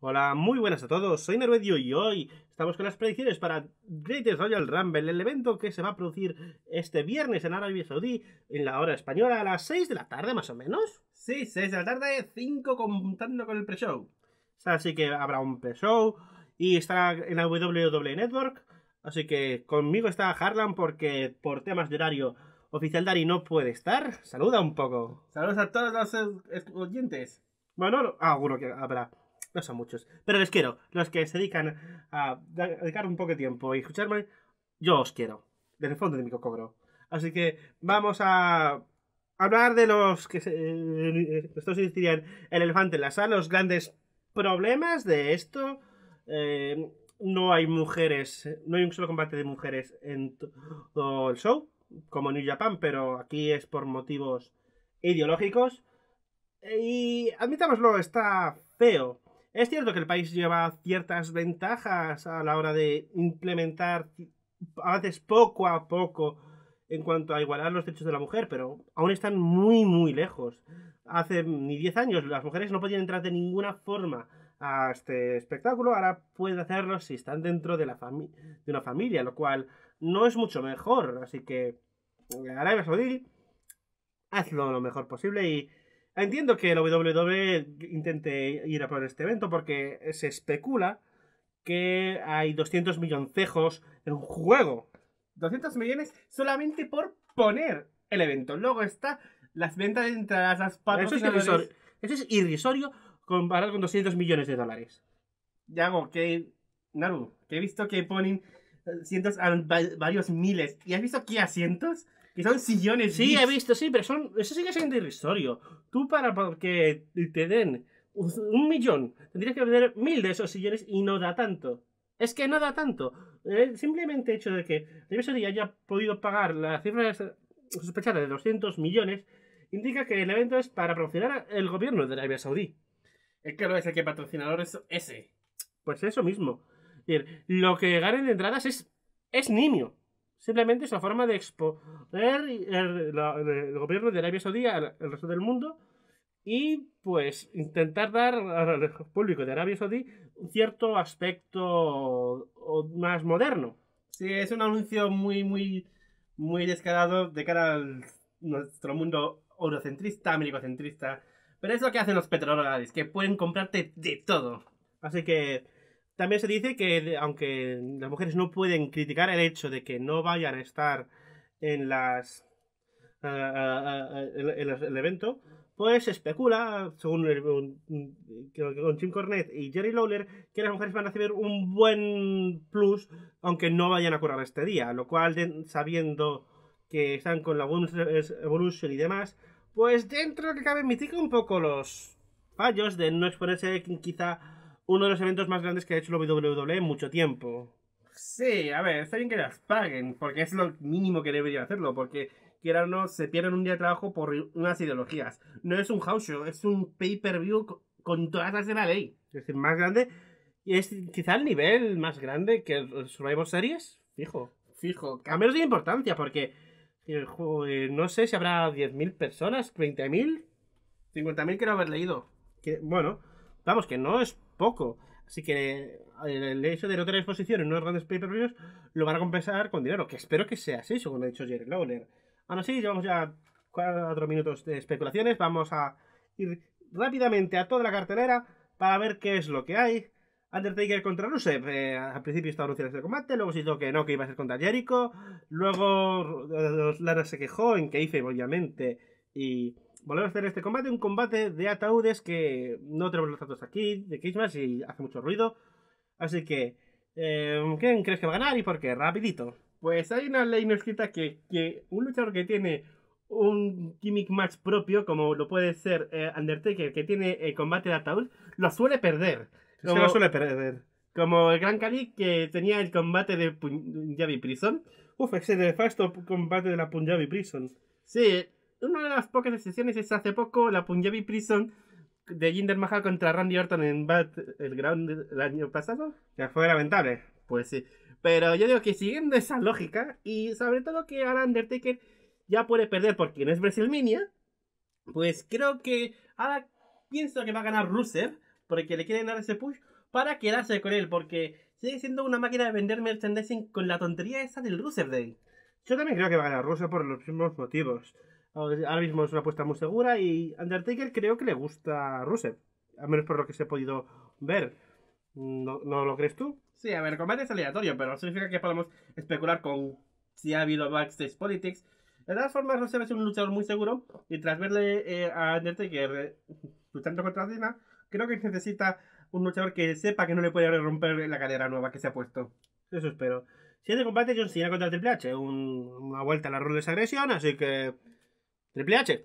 Hola, muy buenas a todos, soy Nervedio y hoy estamos con las predicciones para Greatest Royal Rumble, el evento que se va a producir este viernes en Arabia Saudí en la hora española a las 6 de la tarde más o menos. Sí, 6 de la tarde, 5 contando con el pre-show. Así que habrá un pre-show y estará en la WWE Network. Así que conmigo está Harlan porque por temas de horario oficial Dari no puede estar. Saluda un poco. Saludos a todos los oyentes. Bueno, alguno que habrá. No son muchos, pero les quiero. Los que se dedican a dedicar un poco de tiempo y escucharme, yo os quiero. Desde el fondo de mi cocobro. Así que vamos a hablar de los que se, eh, estos dirían el elefante en la sala, los grandes problemas de esto. Eh, no hay mujeres, no hay un solo combate de mujeres en todo el show, como en New Japan, pero aquí es por motivos ideológicos. Eh, y admitámoslo, está feo. Es cierto que el país lleva ciertas ventajas a la hora de implementar avances poco a poco en cuanto a igualar los derechos de la mujer, pero aún están muy, muy lejos. Hace ni 10 años las mujeres no podían entrar de ninguna forma a este espectáculo, ahora pueden hacerlo si están dentro de, de una familia, lo cual no es mucho mejor. Así que eh, Arabia Saudí, hazlo lo mejor posible y Entiendo que el WWE intente ir a por este evento porque se especula que hay 200 milloncejos en juego. 200 millones solamente por poner el evento. Luego está las ventas de entradas, las patas. Eso, es Eso es irrisorio comparado con 200 millones de dólares. hago que. Naru, que he visto que ponen cientos a varios miles. ¿Y has visto aquí asientos? Que son sillones. Sí, he visto, sí, pero son. Eso sí que es irrisorio. Tú para que te den un millón, tendrías que vender mil de esos sillones y no da tanto. Es que no da tanto. El eh, simplemente hecho de que Saudí haya podido pagar la cifra sospechada de 200 millones indica que el evento es para promocionar el gobierno de Arabia Saudí. Es que lo es el que patrocinador es ese. Pues eso mismo lo que ganen de entradas es, es nimio. Simplemente es la forma de exponer el, gobierno de Arabia Saudí al, resto del mundo y pues intentar dar al público de Arabia Saudí un cierto aspecto más moderno. Sí, es un anuncio muy, muy, muy descarado de cara a nuestro mundo eurocentrista, americocentrista. Pero es lo que hacen los petrodólares, que pueden comprarte de todo. Así que también se dice que, aunque las mujeres no pueden criticar el hecho de que no vayan a estar en las. el evento, pues se especula, según Jim Cornette y Jerry Lawler, que las mujeres van a recibir un buen plus, aunque no vayan a curar este día, lo cual, sabiendo que están con la Evolution y demás, pues dentro de que cabe mitiga un poco los fallos de no exponerse quizá uno de los eventos más grandes que ha hecho la WWE en mucho tiempo. Sí, a ver, está bien que las paguen, porque es lo mínimo que debería hacerlo, porque quieran o no, se pierden un día de trabajo por unas ideologías. No es un house show, es un pay-per-view con todas las de la ley. Es decir, más grande, y es quizá el nivel más grande que el Survivor Series, fijo. Fijo, a menos de importancia, porque eh, no sé si habrá 10.000 personas, 20.000, 50.000 quiero haber leído. bueno, Vamos, que no es poco. Así que el hecho de no tener exposición en unos grandes pay-per-views lo van a compensar con dinero, que espero que sea así, según ha dicho Jerry Lawler. Ahora sí, llevamos ya cuatro minutos de especulaciones. Vamos a ir rápidamente a toda la cartelera para ver qué es lo que hay. Undertaker contra Rusev. Eh, al principio estaba anunciado este combate, luego se dijo que no, que iba a ser contra Jericho. Luego eh, Lana se quejó en que hice obviamente, y volvemos a hacer este combate, un combate de ataúdes que no tenemos los datos aquí de Kismas y hace mucho ruido. Así que, eh, ¿quién crees que va a ganar y por qué? Rapidito. Pues hay una ley no escrita que, un luchador que tiene un gimmick match propio, como lo puede ser eh, Undertaker, que tiene el eh, combate de ataúd, lo suele perder. Se lo suele perder. Como el Gran Cali que tenía el combate de Punjabi Prison. Uf, ese facto combate de la Punjabi Prison. Sí, una de las pocas excepciones es hace poco la Punjabi Prison de Jinder Mahal contra Randy Orton en Battleground el año pasado. Ya fue lamentable. Pues sí. Pero yo digo que siguiendo esa lógica, y sobre todo que ahora Undertaker ya puede perder porque no es WrestleMania, pues creo que ahora pienso que va a ganar Rusev, porque le quieren dar ese push para quedarse con él, porque sigue siendo una máquina de vender merchandising con la tontería esa del Rusev Day. Yo también creo que va a ganar Rusev por los mismos motivos. Ahora mismo es una apuesta muy segura y Undertaker creo que le gusta a Rusev, al menos por lo que se ha podido ver. ¿No, lo crees tú? Sí, a ver, el combate es aleatorio, pero significa que podemos especular con si ha habido backstage politics. De todas formas, Rusev es un luchador muy seguro y tras verle eh, a Undertaker eh, luchando contra Cena, creo que necesita un luchador que sepa que no le puede romper la cadera nueva que se ha puesto. Eso espero. Si Siguiente combate, John Cena contra Triple H. una vuelta a la rules de agresión, así que Triple H.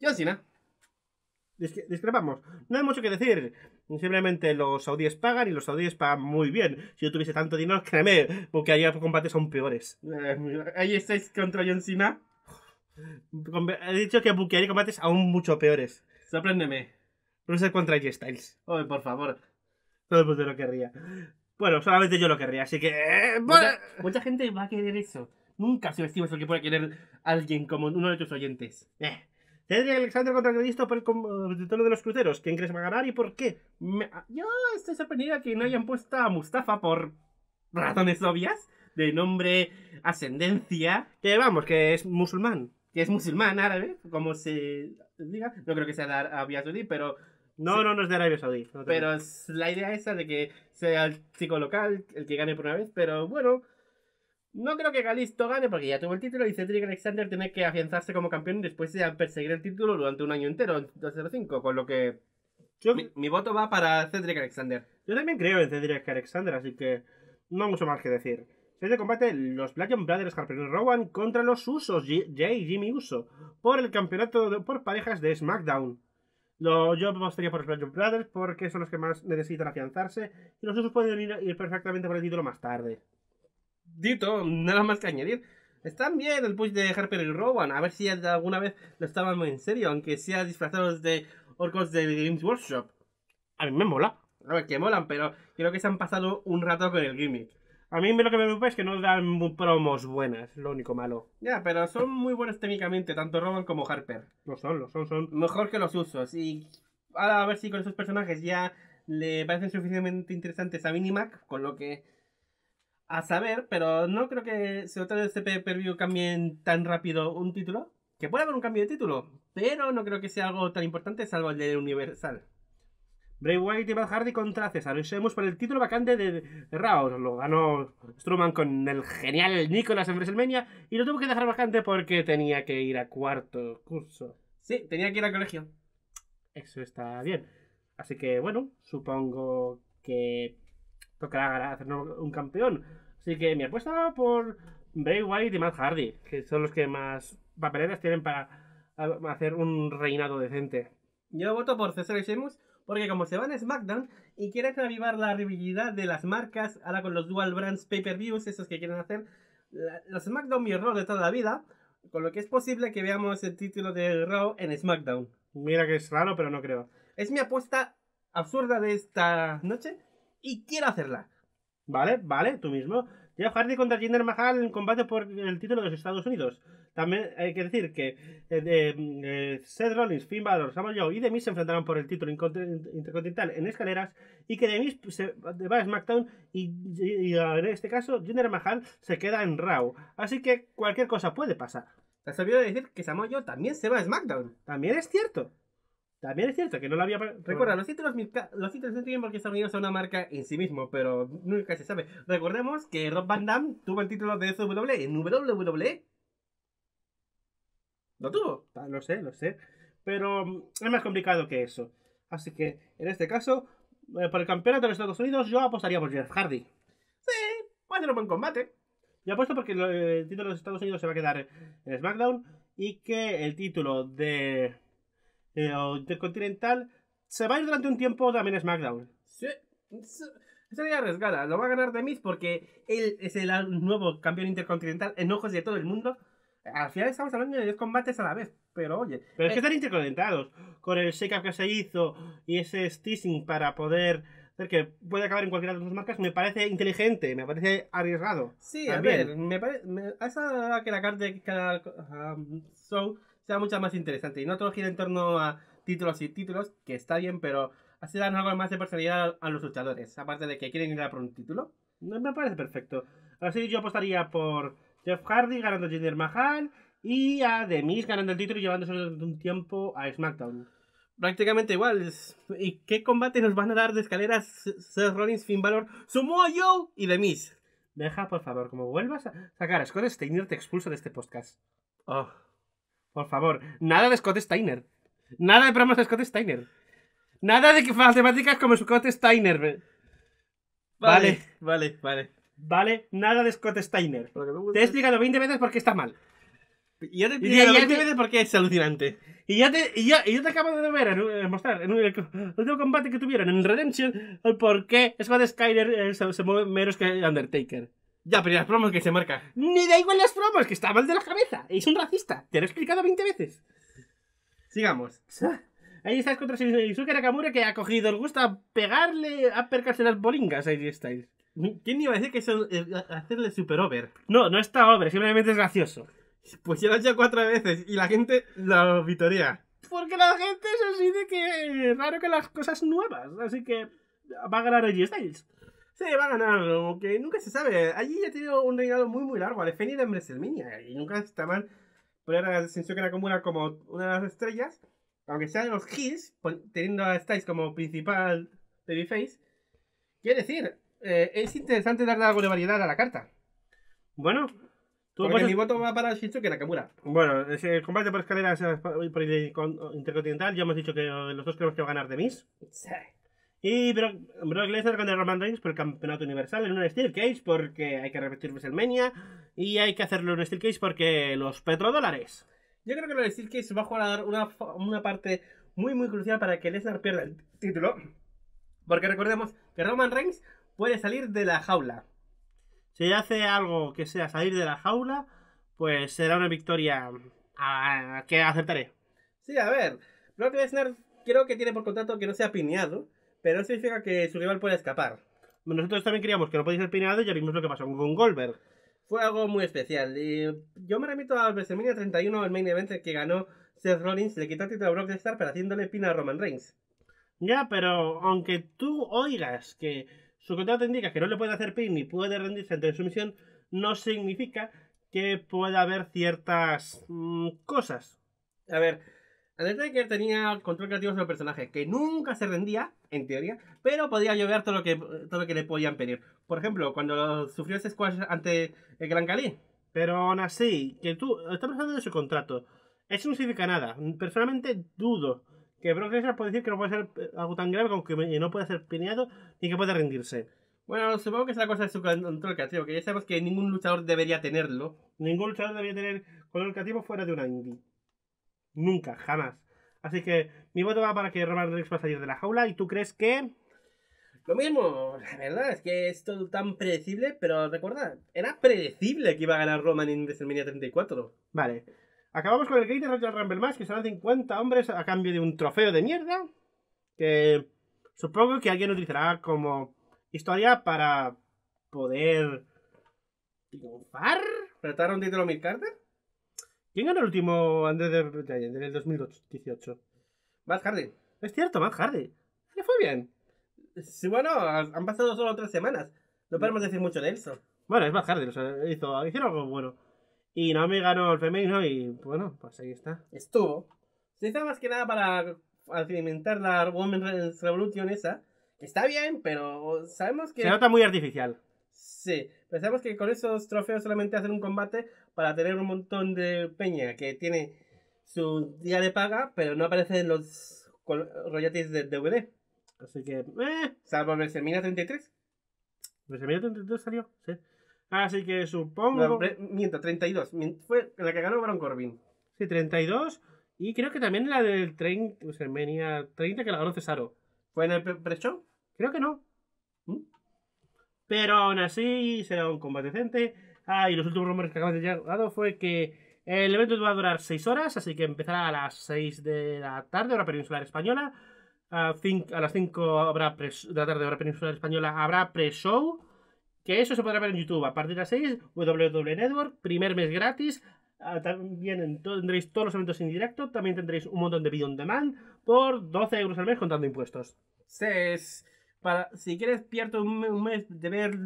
John Cena. discrepamos. No hay mucho que decir. Simplemente los saudíes pagan y los saudíes pagan muy bien. Si yo tuviese tanto dinero, créeme, porque hay combates son peores. Eh, ahí estáis contra John Cena. He dicho que buquearía combates aún mucho peores. Sorpréndeme. No sé contra G Styles. Oye, por favor. Todo el mundo lo querría. Bueno, solamente yo lo querría, así que. Eh, mucha gente va a querer eso. Nunca se estima el que puede querer alguien como uno de tus oyentes. Eh. Cedric Alexander contra Cristo por el título de los cruceros. ¿Quién crees va a ganar y por qué? Ah, yo estoy sorprendida que no hayan puesto a Mustafa por razones obvias. De nombre, ascendencia. Que vamos, que es musulmán. Que es musulmán árabe, como se diga. No creo que sea de Arabia Saudí, pero. No, no, no es de Arabia Saudí. pero es la idea esa de que sea el chico local el que gane por una vez. Pero bueno, no creo que Galisto gane porque ya tuvo el título y Cedric Alexander tiene que afianzarse como campeón y después de perseguir el título durante un año entero, en 205, con lo que mi, voto va para Cedric Alexander. Yo también creo en Cedric Alexander, así que no mucho más que decir. Se de combate los Black Brothers Harper y Rowan contra los Usos, Jay y Jimmy Uso, por el campeonato por parejas de SmackDown. Lo, yo apostaría por los Black Brothers porque son los que más necesitan afianzarse y los Usos pueden ir, ir perfectamente por el título más tarde dito, nada más que añadir. Están bien el push de Harper y Rowan, a ver si alguna vez lo estaban muy en serio, aunque sea disfrazados de orcos del Games Workshop. A mí me mola. A ver, que molan, pero creo que se han pasado un rato con el gimmick. A mí lo que me preocupa es que no dan promos buenas, lo único malo. Ya, pero son muy buenos técnicamente, tanto Rowan como Harper. Lo son, lo son, son. Mejor que los usos. Y ahora a ver si con esos personajes ya le parecen suficientemente interesantes a Minimac, con lo que a saber, pero no creo que si otra vez CP este Perview cambien tan rápido un título. Que puede haber un cambio de título, pero no creo que sea algo tan importante salvo el de Universal. brave White y Matt Hardy contra César. Y sabemos por el título vacante de Raw. Lo ganó Strowman con el genial Nicolas en WrestleMania y lo tuvo que dejar vacante porque tenía que ir a cuarto curso. Sí, tenía que ir al colegio. Eso está bien. Así que bueno, supongo que haga hacernos un campeón. Así que mi apuesta va por Bray white y Matt Hardy, que son los que más papeletas tienen para ah, hacer un reinado decente. Yo voto por César y Sheamus porque como se van a SmackDown y quieren avivar la rivalidad de las marcas, ahora con los dual brands pay-per-views, esos que quieren hacer, los SmackDown mi error de toda la vida, con lo que es posible que veamos el título de Raw en SmackDown. Mira que es raro, pero no creo. Es mi apuesta absurda de esta noche y quiero hacerla. ¿Vale? ¿Vale? Tú mismo. Jeff Hardy contra Jinder Mahal en combate por el título de los Estados Unidos. También hay que decir que eh, mm, eh Seth Rollins, Finn Balor, Samoa Joe y Demis se enfrentarán por el título intercontinental en escaleras y que Demis se va a SmackDown y, en este caso Jinder Mahal se queda en Raw. Así que cualquier cosa puede pasar. Te has olvidado decir que Samoa Joe también se va a SmackDown. También es cierto. También es cierto que no lo había. Recuerda, los títulos, los títulos no tienen porque qué unidos a una marca en sí mismo, pero nunca se sabe. Recordemos que Rob Van Damme tuvo el título de SW en WWE. ¿Lo tuvo? Ah, lo sé, lo sé. Pero mm, es más complicado que eso. Así que, en este caso, eh, por el campeonato de los Estados Unidos, yo apostaría por Jeff Hardy. Sí, va ser un buen combate. Yo apuesto porque eh, el título de los Estados Unidos se va a quedar en SmackDown y que el título de eh, o Intercontinental, se va a ir durante un tiempo también a SmackDown. Sí. Sería arriesgada. Lo va a ganar de Miz porque él es el nuevo campeón intercontinental en ojos de todo el mundo. Al final estamos hablando de dos combates a la vez. Pero oye. Pero es que eh, están interconectados. Con el shake-up que se hizo y ese stitching para poder hacer que puede acabar en cualquiera de las dos marcas. Me parece inteligente, me parece arriesgado. Sí, a ver. Me parece. a esa que la carta que cada um, show sea mucho más interesante y no todo gira en torno a títulos y títulos, que está bien, pero así dan algo más de personalidad a los luchadores, aparte de que quieren ir a por un título. No me parece perfecto. Así yo apostaría por Jeff Hardy ganando Jinder Mahal y a The ganando el título y llevándose durante un tiempo a SmackDown. Prácticamente igual. ¿Y qué combate nos van a dar de escaleras Seth Rollins, Finn Balor, Samoa yo y The Deja, por favor, como vuelvas a sacar a Scott te expulso de este podcast. Oh. Por favor, nada de Scott Steiner. Nada de programas de Scott Steiner. Nada de matemáticas como Scott Steiner. Vale, vale, vale. Vale, nada de Scott Steiner. Te he explicado 20 veces por qué está mal. Y ya te he explicado 20 veces por qué es alucinante. Y ya te, y yo, y te acabo de ver, a eh, eh, mostrar, en el, último combate que tuvieron en Redemption, el por qué Scott Steiner eh, se mueve menos que Undertaker. Ya, pero las promos que se marca. Ni da igual las promos, que está mal de la cabeza. Es un racista. Te lo he explicado 20 veces. Sigamos. Ahí estás contra Yusuke Nakamura que ha cogido el gusto a pegarle, a percarse las bolingas a estáis. Styles. ¿Quién iba a decir que es eh, hacerle super over? No, no está over, simplemente es gracioso. Pues ya lo ha hecho cuatro veces y la gente lo vitorea. Porque la gente es así que raro que las cosas nuevas. Así que va a ganar g Styles. Sí, va a ganarlo, aunque nunca se sabe. Allí ya tenido un reinado muy, muy largo. a a en Y nunca está mal poner a que Nakamura como una de las estrellas. Aunque sean los Hills, teniendo a Styles como principal babyface. Quiero decir, eh, es interesante darle algo de variedad a la carta. Bueno, ¿Tú mi voto va para Shinsuke Nakamura. Bueno, el combate por escaleras eh, por el intercontinental, ya hemos dicho que los dos creemos que va a ganar de mí Sí. Y Brock, Brock Lesnar contra Roman Reigns por el campeonato universal en un Steel Cage porque hay que repetir WrestleMania y hay que hacerle un Steel Cage porque los petrodólares. Yo creo que el Steel Cage va a jugar una, una parte muy muy crucial para que Lesnar pierda el título. Porque recordemos que Roman Reigns puede salir de la jaula. Si hace algo que sea salir de la jaula, pues será una victoria que aceptaré. Sí, a ver, Brock Lesnar creo que tiene por contrato que no sea pineado pero eso significa que su rival puede escapar. Nosotros también queríamos que no podía ser pineado y ya vimos lo que pasó con Goldberg. Fue algo muy especial. Y yo me remito a WrestleMania 31, el main event que ganó Seth Rollins, le quitó el título a Brock Lesnar pero haciéndole pina a Roman Reigns. Ya, pero aunque tú oigas que su contrato indica que no le puede hacer pin ni puede rendirse ante misión, no significa que pueda haber ciertas mm, cosas. A ver, Además que tenía control creativo sobre el personaje, que nunca se rendía, en teoría, pero podía llover todo lo que, todo que le podían pedir. Por ejemplo, cuando sufrió ese squash ante el Gran Cali. Pero aún así, que tú, estamos hablando de su contrato. Eso no significa nada. Personalmente dudo que Brock Lesnar pueda decir que no puede ser eh, algo tan grave como que no puede ser peleado ni que puede rendirse. Bueno, supongo que es la cosa de su control creativo, que ya sabemos que ningún luchador debería tenerlo. Ningún luchador debería tener control creativo fuera de un indie. Nunca, jamás. Así que mi voto va para que Roman Reigns va a salir de la jaula y tú crees que... Lo mismo, la verdad es que es todo tan predecible, pero recuerda, era predecible que iba a ganar Roman en WrestleMania 34. Vale. Acabamos con el Great de Roger Rumble Mask, que son 50 hombres a cambio de un trofeo de mierda, que supongo que alguien utilizará como historia para poder triunfar. ¿Retar un título Mil Carter? ¿Quién ganó el último Andrés de en el 2018? Más Hardy. Es cierto, Más Hardy. Le fue bien. Sí, bueno, han pasado solo tres semanas. No podemos decir mucho de eso. Bueno, es Matt Hardy, hizo, hicieron algo bueno. Y no me ganó el femenino y bueno, pues ahí está. Estuvo. Se hizo más que nada para alimentar la Women's Revolution esa. Está bien, pero sabemos que... Se nota muy artificial. Sí, pensamos que con esos trofeos solamente hacen un combate para tener un montón de peña que tiene su día de paga, pero no aparecen los royalties de DVD. Así que, eh, salvo Versemina 33. y 33 salió, sí. Así que supongo. miento, 32. Fue la que ganó Baron Corbin. Sí, 32. Y creo que también la del 30, 30 que la ganó Cesaro. ¿Fue en el pre-show? Creo que no. Pero aún así será un combate decente. Ah, y los últimos rumores que acaban de llegar fue que el evento va a durar 6 horas, así que empezará a las 6 de la tarde, hora peninsular española. A, a las 5 habrá de la tarde, hora peninsular española, habrá pre-show. Que eso se podrá ver en YouTube a partir de las 6, www.network, e primer mes gratis. Ah, también tendréis todos los eventos en directo. También tendréis un montón de video on demand por 12 euros al mes contando impuestos. Sí, si quieres pierdo un, mes de ver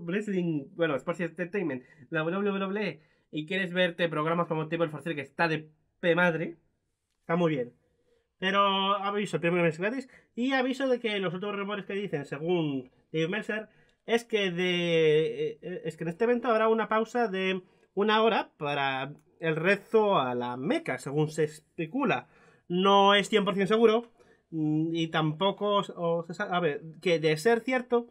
Wrestling, bueno, Sports Entertainment, la WWE, y quieres verte programas como Table for que está de p madre, está muy bien. Pero aviso, primer mes gratis, y aviso de que los otros rumores que dicen, según Dave Mercer, es que, de, eh, eh, es que en este evento habrá una pausa de una hora para el rezo a la meca, según se especula. No es 100% seguro, Mm, y tampoco a ver, que de ser cierto,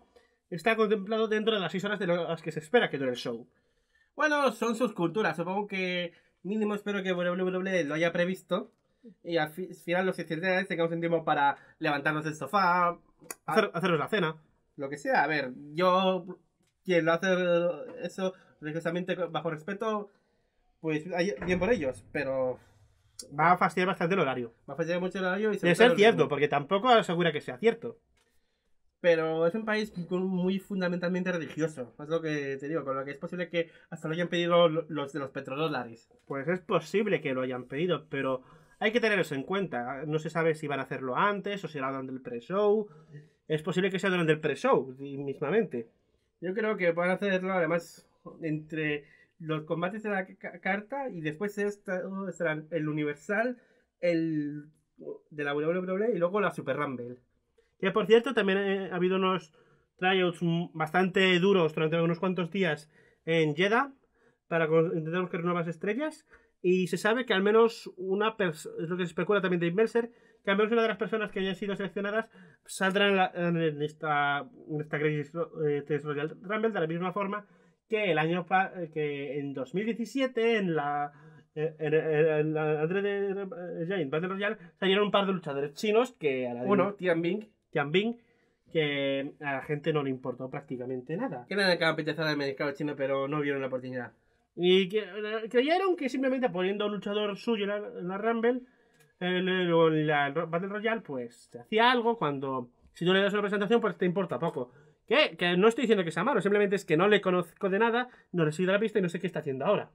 está contemplado dentro de las seis horas de las que se espera que dure el show. Bueno, son sus culturas, supongo que mínimo espero que WWE lo haya previsto y al final los días tengamos un tiempo para levantarnos del sofá, haceros ah. la cena, lo que sea. A ver, yo quien lo hace eso precisamente bajo respeto, pues bien por ellos, pero va a fastidiar bastante el horario. Va a fastidiar mucho el horario y se De ser cierto, porque tampoco asegura que sea cierto. Pero es un país muy fundamentalmente religioso, es lo que te digo, con lo que es posible que hasta lo hayan pedido los de los petrodólares. Pues es posible que lo hayan pedido, pero hay que tener eso en cuenta. No se sabe si van a hacerlo antes o será durante el pre-show. Es posible que sea durante el pre-show, mismamente. Yo creo que van a hacerlo además entre los combates de la carta y después serán este, el Universal, el de la WWE y luego la Super Rumble. Que por cierto, también eh, ha habido unos tryouts bastante duros durante unos cuantos días en Jeddah para intentar buscar nuevas estrellas. Y se sabe que al menos una persona, es lo que se especula también de Inverser, que al menos una de las personas que hayan sido seleccionadas saldrán en, esta, en esta Greatest eh, Royal Rumble de la misma forma que el año eh, que en 2017 en la eh, en, Giant eh, Battle Royale salieron un par de luchadores chinos que a la Bing que a la gente no le importó prácticamente nada que nada que apetecer al mercado chino pero no vieron la oportunidad y que, creyeron que simplemente poniendo un luchador suyo en la, en la Rumble en la Battle Royale pues se hacía algo cuando si no le das una presentación pues te importa poco que, no estoy diciendo que sea malo, simplemente es que no le conozco de nada, no le sigo la pista y no sé qué está haciendo ahora.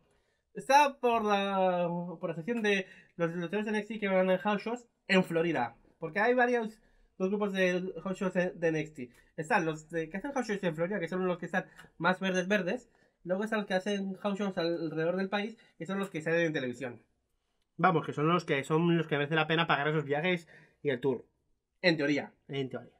Está por la, por sección de los luchadores de NXT que van en house shows en Florida. Porque hay varios grupos de house shows de NXT. Están los que hacen house shows en Florida, que son los que están más verdes verdes. Luego están los que hacen house shows alrededor del país, que son los que salen en televisión. Vamos, que son los que son los que merece la pena pagar esos viajes y el tour. En teoría. En teoría.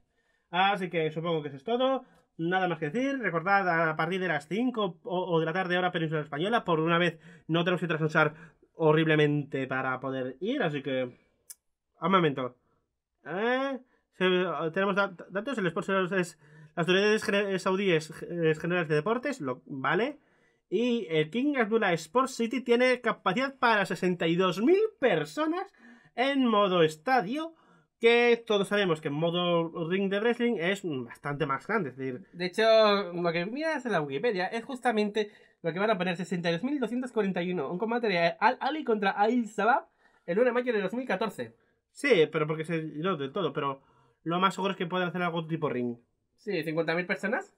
Así que supongo que eso es todo. Nada más que decir, recordad a partir de las 5 o, de la tarde hora península española, por una vez no tenemos que trasnochar horriblemente para poder ir, así que... Un momento. Eh, tenemos datos, el sponsor es las autoridades eh, saudíes eh, generales de deportes, ¿vale? Y el King Abdullah Sports City tiene capacidad para 62.000 personas en modo estadio que todos sabemos que el modo ring de wrestling es bastante más grande. decir, de hecho, lo que miras en la Wikipedia es justamente lo que van a poner 62.241, un combate de Al-Ali contra Al-Sabab el 1 de mayo de 2014. Sí, pero porque se no, del todo, pero lo más seguro es que pueden hacer algo tipo ring. Sí, 50.000 personas.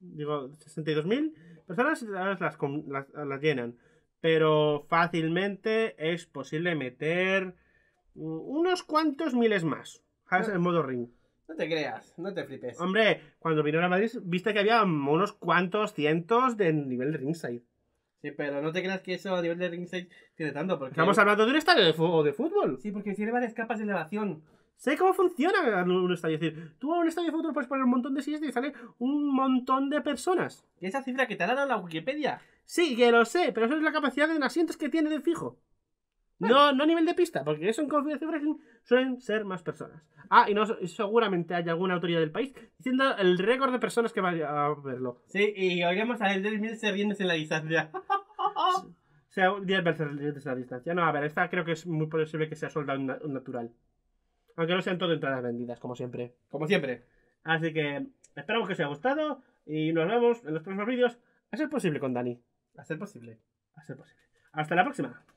Digo, 62.000 personas ahora las llenan, pero fácilmente es posible meter Mm, unos cuantos miles más. en modo ring. No te creas, no te flipes. Hombre, cuando vinieron a Madrid, viste que había unos cuantos cientos de nivel de ringside. Sí, pero no te creas que eso a nivel de ringside tiene tanto. Porque... Estamos hablando de un estadio de, fútbol. Sí, porque tiene varias capas de elevación. Sé cómo funciona un estadio. Es decir, tú a un estadio de fútbol puedes poner un montón de sillas y sale un montón de personas. ¿Y esa cifra que te ha dado la Wikipedia? Sí, que lo sé, pero eso es la capacidad de asientos que tiene de fijo. No, no a nivel de pista, porque eso en de Breaking suelen ser más personas. Ah, y no, seguramente hay alguna autoridad del país diciendo el récord de personas que vaya a verlo. Sí, y oiremos a el 10.000 serbientes en la distancia. O sea, 10 veces en la distancia. No, a ver, esta creo que es muy posible que sea soldado natural. Aunque no sean todo entradas vendidas, como siempre. Como siempre. Así que esperamos que os haya gustado y nos vemos en los próximos vídeos. A ser posible con Dani. A ser posible. A ser posible. Hasta la próxima.